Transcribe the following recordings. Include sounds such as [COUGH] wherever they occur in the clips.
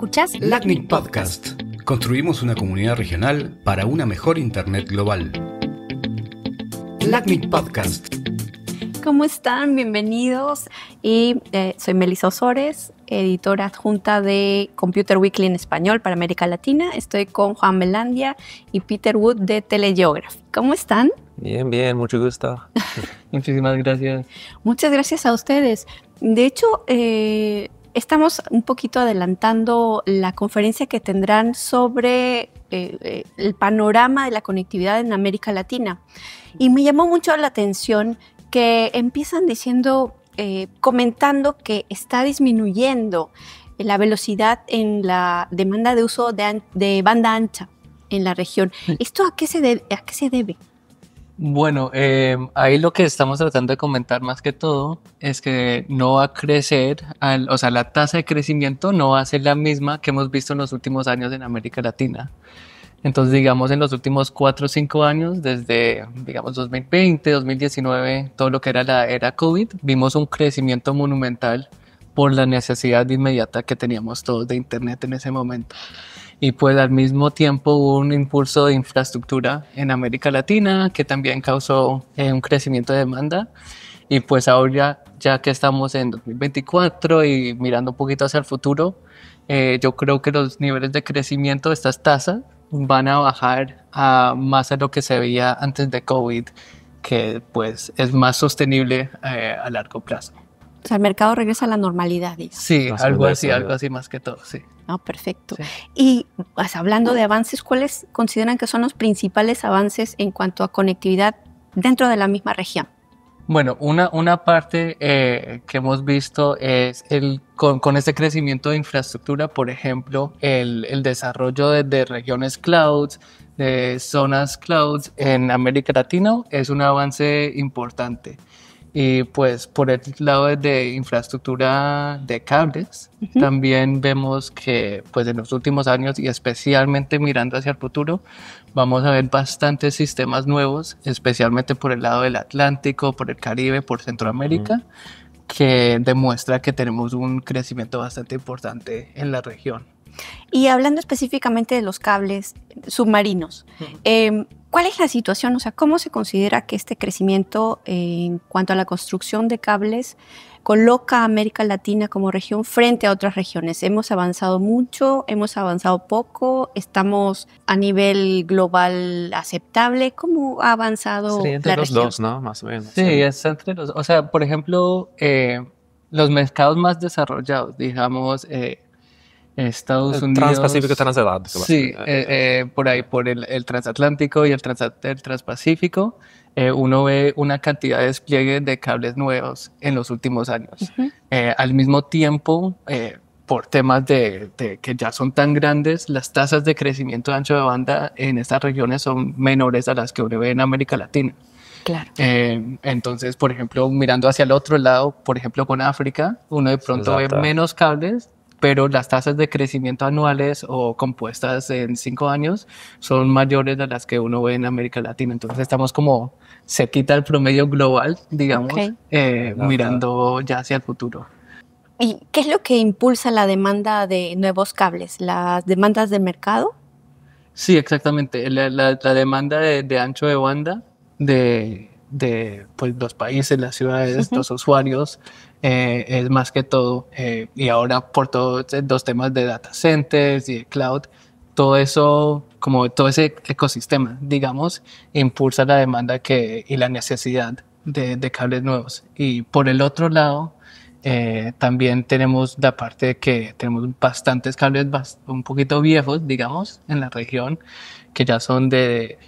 Escuchas LACNIC Podcast. Construimos una comunidad regional para una mejor Internet global. LACNIC Podcast. ¿Cómo están? Bienvenidos. Y eh, soy Melissa Osores, editora adjunta de Computer Weekly en español para América Latina. Estoy con Juan Melandia y Peter Wood de Telegeograph. ¿Cómo están? Bien, bien, mucho gusto. [LAUGHS] Muchísimas gracias. Muchas gracias a ustedes. De hecho, eh, Estamos un poquito adelantando la conferencia que tendrán sobre eh, eh, el panorama de la conectividad en América Latina. Y me llamó mucho la atención que empiezan diciendo, eh, comentando que está disminuyendo la velocidad en la demanda de uso de, banda ancha en la región. ¿Esto a qué se, a qué se debe? Bueno, eh, ahí lo que estamos tratando de comentar más que todo es que no va a crecer, o sea, la tasa de crecimiento no va a ser la misma que hemos visto en los últimos años en América Latina. Entonces, digamos, en los últimos cuatro o cinco años, desde, digamos, 2020, 2019, todo lo que era la era COVID, vimos un crecimiento monumental por la necesidad inmediata que teníamos todos de Internet en ese momento y pues al mismo tiempo hubo un impulso de infraestructura en América Latina que también causó eh, un crecimiento de demanda y pues ahora ya que estamos en 2024 y mirando un poquito hacia el futuro, eh, yo creo que los niveles de crecimiento de estas tasas van a bajar a más a lo que se veía antes de COVID, que pues es más sostenible eh, a largo plazo. O sea, el mercado regresa a la normalidad. Digamos. Sí, algo así, algo así más que todo, sí. Ah, perfecto. Y hablando de avances, ¿cuáles consideran que son los principales avances en cuanto a conectividad dentro de la misma región? Bueno, una, una parte eh, que hemos visto es el, con, este crecimiento de infraestructura, por ejemplo, el, desarrollo de, de, regiones clouds, de zonas clouds en América Latina es un avance importante. Y pues por el lado de infraestructura de cables, también vemos que pues en los últimos años y especialmente mirando hacia el futuro, vamos a ver bastantes sistemas nuevos, especialmente por el lado del Atlántico, por el Caribe, por Centroamérica. que demuestra que tenemos un crecimiento bastante importante en la región. Y hablando específicamente de los cables submarinos, ¿Cuál es la situación? O sea, ¿cómo se considera que este crecimiento eh, en cuanto a la construcción de cables coloca a América Latina como región frente a otras regiones? ¿Hemos avanzado mucho? ¿Hemos avanzado poco? ¿Estamos a nivel global aceptable? ¿Cómo ha avanzado sí, entre los dos, ¿no? Más o menos. Sí, es entre los... dos. O sea, por ejemplo, eh, los mercados más desarrollados, digamos... Eh, Estados Unidos. Transpacífico transatlántico. Sí, eh, eh, por ahí, por el, transatlántico y el, transpacífico, eh, uno ve una cantidad de despliegue de cables nuevos en los últimos años. al mismo tiempo, por temas de, que ya son tan grandes, las tasas de crecimiento de ancho de banda en estas regiones son menores a las que uno ve en América Latina. Claro. entonces, por ejemplo, mirando hacia el otro lado, por ejemplo, con África, uno de pronto ve menos cables pero las tasas de crecimiento anuales o compuestas en cinco años son mayores a las que uno ve en América Latina. Entonces estamos como cerquita del promedio global, digamos, eh, mirando ya hacia el futuro. ¿Y qué es lo que impulsa la demanda de nuevos cables? ¿Las demandas del mercado? Sí, exactamente. La, demanda de, de, ancho de banda, de de pues, los países, las ciudades, los usuarios, eh, es más que todo, eh, y ahora por todos este, los temas de data centers y de cloud, todo eso, como todo ese ecosistema, digamos, impulsa la demanda que, y la necesidad de, cables nuevos. Y por el otro lado, eh, también tenemos la parte de que tenemos bastantes cables un poquito viejos, digamos, en la región, que ya son de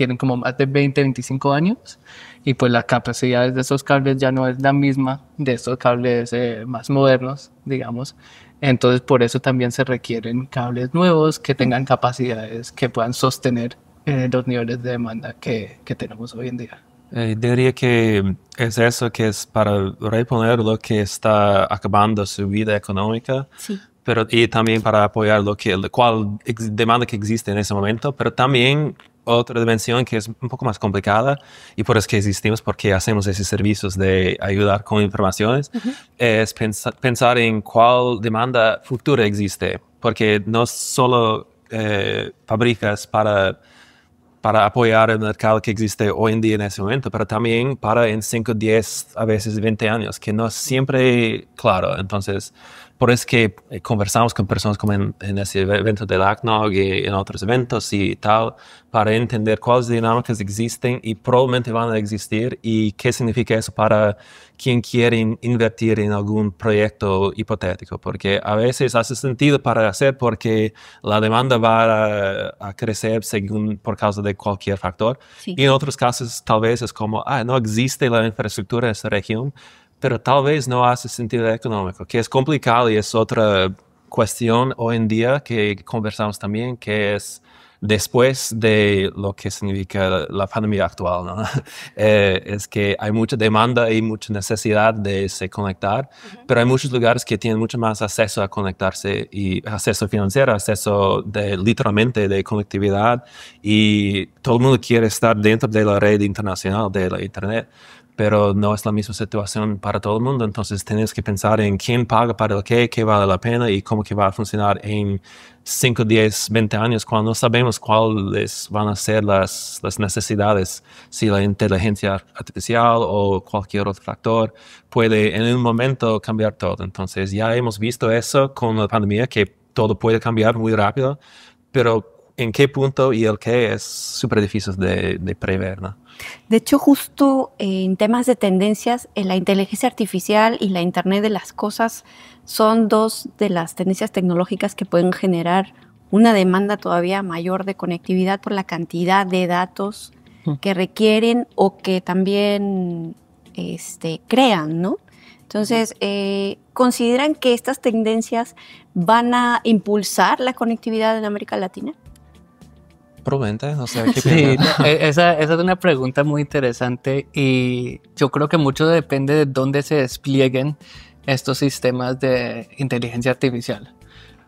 tienen como más de 20, 25 años y pues la capacidad de esos cables ya no es la misma de estos cables eh, más modernos, digamos. Entonces por eso también se requieren cables nuevos que tengan capacidades que puedan sostener eh, los niveles de demanda que, tenemos hoy en día. Eh, diría que es eso que es para reponer lo que está acabando su vida económica. Sí. Pero, y también para apoyar lo que, cual demanda que existe en ese momento, pero también otra dimensión que es un poco más complicada y por eso que existimos, porque hacemos esos servicios de ayudar con informaciones, es pensar en cuál demanda futura existe, porque no solo eh, fabricas para para apoyar el mercado que existe hoy en día en ese momento, pero también para en 5, 10, a veces 20 años, que no es siempre claro. Entonces, por eso que eh, conversamos con personas como en, en ese evento de ACNOG y en otros eventos y tal, para entender cuáles dinámicas existen y probablemente van a existir y qué significa eso para quien quiere invertir en algún proyecto hipotético, porque a veces hace sentido para hacer porque la demanda va a, crecer según por causa de cualquier factor. Y en otros casos tal vez es como, ah, no existe la infraestructura en esa región, pero tal vez no hace sentido económico, que es complicado y es otra cuestión hoy en día que conversamos también, que es después de lo que significa la pandemia actual, [LAUGHS] eh, es que hay mucha demanda y mucha necesidad de se conectar, pero hay muchos lugares que tienen mucho más acceso a conectarse y acceso financiero, acceso de, literalmente de conectividad y todo el mundo quiere estar dentro de la red internacional de la Internet pero no es la misma situación para todo el mundo. Entonces tienes que pensar en quién paga para el qué, qué vale la pena y cómo que va a funcionar en 5, 10, 20 años cuando no sabemos cuáles van a ser las, necesidades, si la inteligencia artificial o cualquier otro factor puede en un momento cambiar todo. Entonces ya hemos visto eso con la pandemia, que todo puede cambiar muy rápido, pero en qué punto y el qué es súper difícil de, prever. De hecho, justo eh, en temas de tendencias, eh, la inteligencia artificial y la Internet de las Cosas son dos de las tendencias tecnológicas que pueden generar una demanda todavía mayor de conectividad por la cantidad de datos mm. que requieren o que también este, crean, ¿no? Entonces, eh, ¿consideran que estas tendencias van a impulsar la conectividad en América Latina? o sea, [LAUGHS] e-, esa, es una pregunta muy interesante y yo creo que mucho depende de dónde se desplieguen estos sistemas de inteligencia artificial.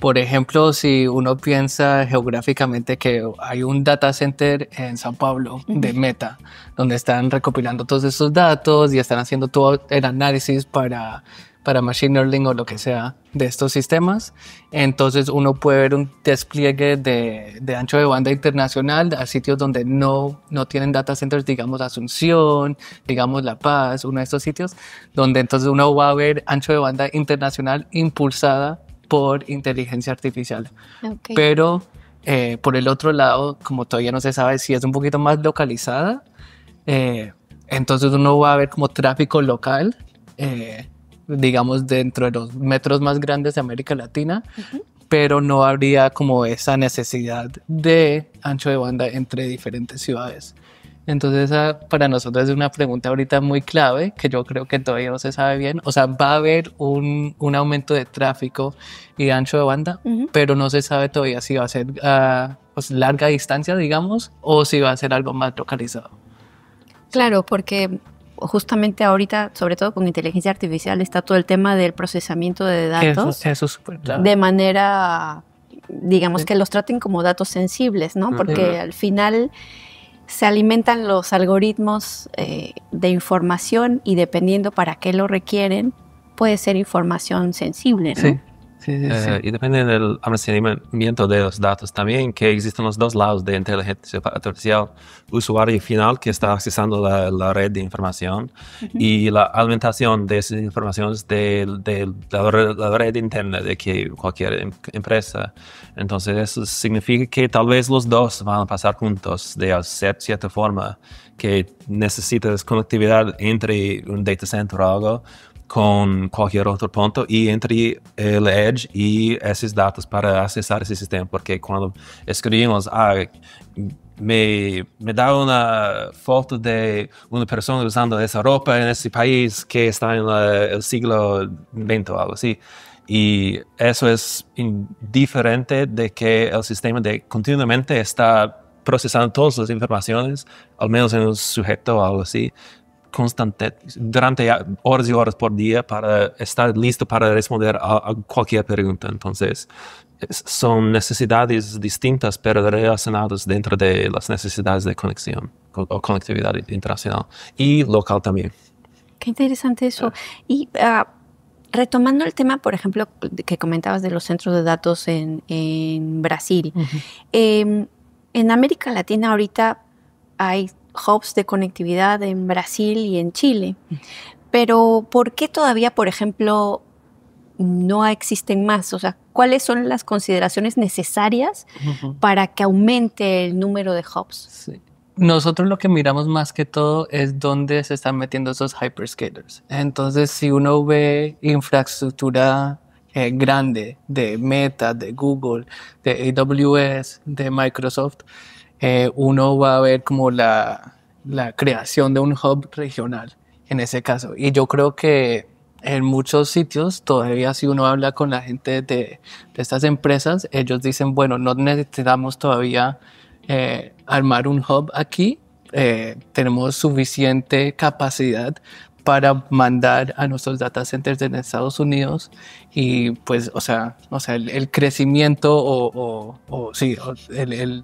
Por ejemplo, si uno piensa geográficamente que hay un data center en San Pablo de Meta, donde están recopilando todos esos datos y están haciendo todo el análisis para para Machine Learning o lo que sea de estos sistemas. Entonces uno puede ver un despliegue de, ancho de banda internacional a sitios donde no, no tienen data centers, digamos Asunción, digamos La Paz, uno de estos sitios, donde entonces uno va a ver ancho de banda internacional impulsada por inteligencia artificial. Pero eh, por el otro lado, como todavía no se sabe si es un poquito más localizada, eh, entonces uno va a ver como tráfico local. Eh, digamos, dentro de los metros más grandes de América Latina, pero no habría como esa necesidad de ancho de banda entre diferentes ciudades. Entonces, para nosotros es una pregunta ahorita muy clave que yo creo que todavía no se sabe bien. O sea, va a haber un, aumento de tráfico y ancho de banda, pero no se sabe todavía si va a ser a pues, larga distancia, digamos, o si va a ser algo más localizado. Claro, porque justamente ahorita, sobre todo con inteligencia artificial, está todo el tema del procesamiento de datos de manera, digamos, que los traten como datos sensibles, ¿no? Porque al final se alimentan los algoritmos eh, de información y dependiendo para qué lo requieren, puede ser información sensible, ¿no? Eh, y depende del almacenamiento de los datos también, que existen los dos lados de inteligencia artificial, usuario final que está accesando la, la red de información y la alimentación de esas informaciones de, la, red, interna de que cualquier em, empresa. Entonces eso significa que tal vez los dos van a pasar juntos de cierta forma, que necesitas conectividad entre un data center o algo con cualquier otro punto y entre el Edge y esos datos para accesar ese sistema, porque cuando escribimos, ah, me, me, da una foto de una persona usando esa ropa en ese país que está en el siglo XX o algo así. Y eso es diferente de que el sistema de continuamente está procesando todas las informaciones, al menos en un sujeto o algo así, constante durante horas y horas por día para estar listo para responder a, cualquier pregunta. Entonces, son necesidades distintas pero relacionadas dentro de las necesidades de conexión o conectividad internacional y local también. Qué interesante eso. Y ah, retomando el tema, por ejemplo, que comentabas de los centros de datos en, en Brasil, em, en América Latina ahorita hay hubs de conectividad en Brasil y en Chile. Pero ¿por qué todavía, por ejemplo, no existen más? O sea, ¿cuáles son las consideraciones necesarias para que aumente el número de hubs? Nosotros lo que miramos más que todo es dónde se están metiendo esos hyperscalers. Entonces, si uno ve infraestructura eh, grande de Meta, de Google, de AWS, de Microsoft, eh, uno va a ver como la, creación de un hub regional en ese caso. Y yo creo que en muchos sitios, todavía si uno habla con la gente de, estas empresas, ellos dicen, bueno, no necesitamos todavía eh, armar un hub aquí, eh, tenemos suficiente capacidad para mandar a nuestros data centers en Estados Unidos y pues, o sea, el, crecimiento o, sí,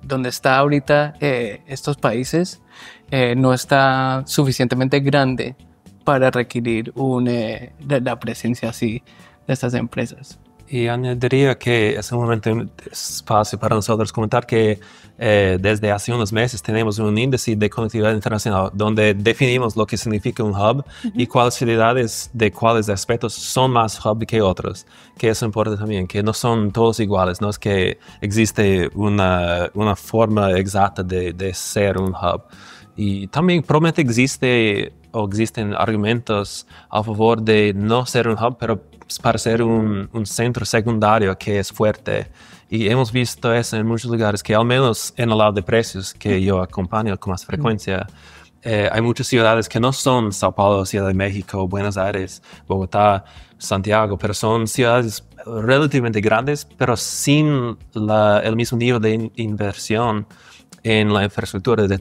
donde está ahorita eh, estos países eh, no está suficientemente grande para requerir eh, la presencia así de estas empresas. Y añadiría que es momento un espacio para nosotros comentar que eh, desde hace unos meses tenemos un índice de conectividad internacional donde definimos lo que significa un hub y cuáles ciudades de cuáles aspectos son más hub que otros. Que eso importa también, que no son todos iguales, no es que existe una, una forma exacta de, de ser un hub. Y también probablemente existe o existen argumentos a favor de no ser un hub, pero pues, para ser un, centro secundario que es fuerte. Y hemos visto eso en muchos lugares, que al menos en el lado de precios que yo acompaño con más frecuencia, eh, hay muchas ciudades que no son Sao Paulo, Ciudad de México, Buenos Aires, Bogotá, Santiago, pero son ciudades relativamente grandes, pero sin el mismo nivel de inversión en la infraestructura de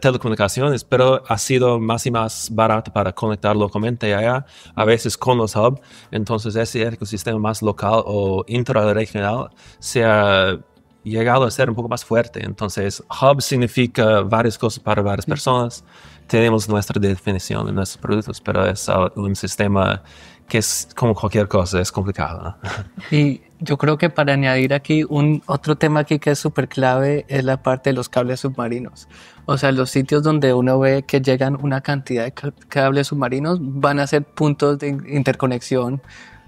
telecomunicaciones, pero ha sido más y más barato para conectar localmente allá, a veces con los hubs. Entonces ese ecosistema más local o intraregional se ha llegado a ser un poco más fuerte. Entonces hub significa varias cosas para varias personas. Tenemos nuestra definición de nuestros productos, pero es ah, un sistema que es como cualquier cosa, es complicado. Y yo creo que para añadir aquí un otro tema aquí que es súper clave es la parte de los cables submarinos. O sea, los sitios donde uno ve que llegan una cantidad de cables submarinos van a ser puntos de interconexión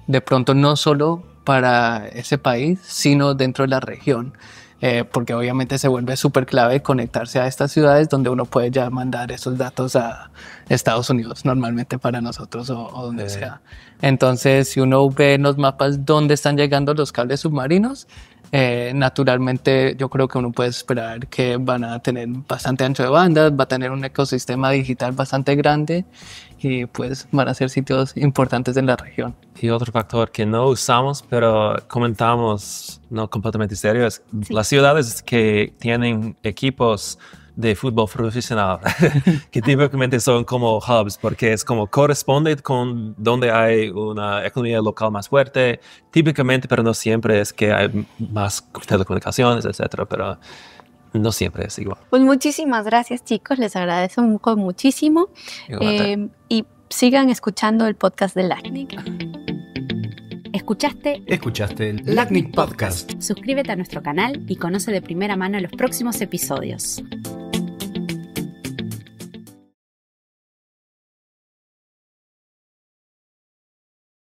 de pronto no solo para ese país, sino dentro de la región. Eh, porque obviamente se vuelve súper clave conectarse a estas ciudades donde uno puede ya mandar esos datos a Estados Unidos, normalmente para nosotros o, donde sea. Entonces, si uno ve en los mapas dónde están llegando los cables submarinos, eh, naturalmente yo creo que uno puede esperar que van a tener bastante ancho de banda, va a tener un ecosistema digital bastante grande y pues van a ser sitios importantes en la región. Y otro factor que no usamos, pero comentamos, no completamente serio, es las ciudades que tienen equipos de fútbol profesional, [LAUGHS] que típicamente son como hubs, porque es como corresponde con donde hay una economía local más fuerte, típicamente, pero no siempre es que hay más telecomunicaciones, etcétera, pero no siempre es igual. Pues muchísimas gracias, chicos, les agradezco muchísimo eh, y sigan escuchando el podcast de LACNIC. Escuchaste. Escuchaste el LACNIC Podcast. Suscríbete a nuestro canal y conoce de primera mano los próximos episodios.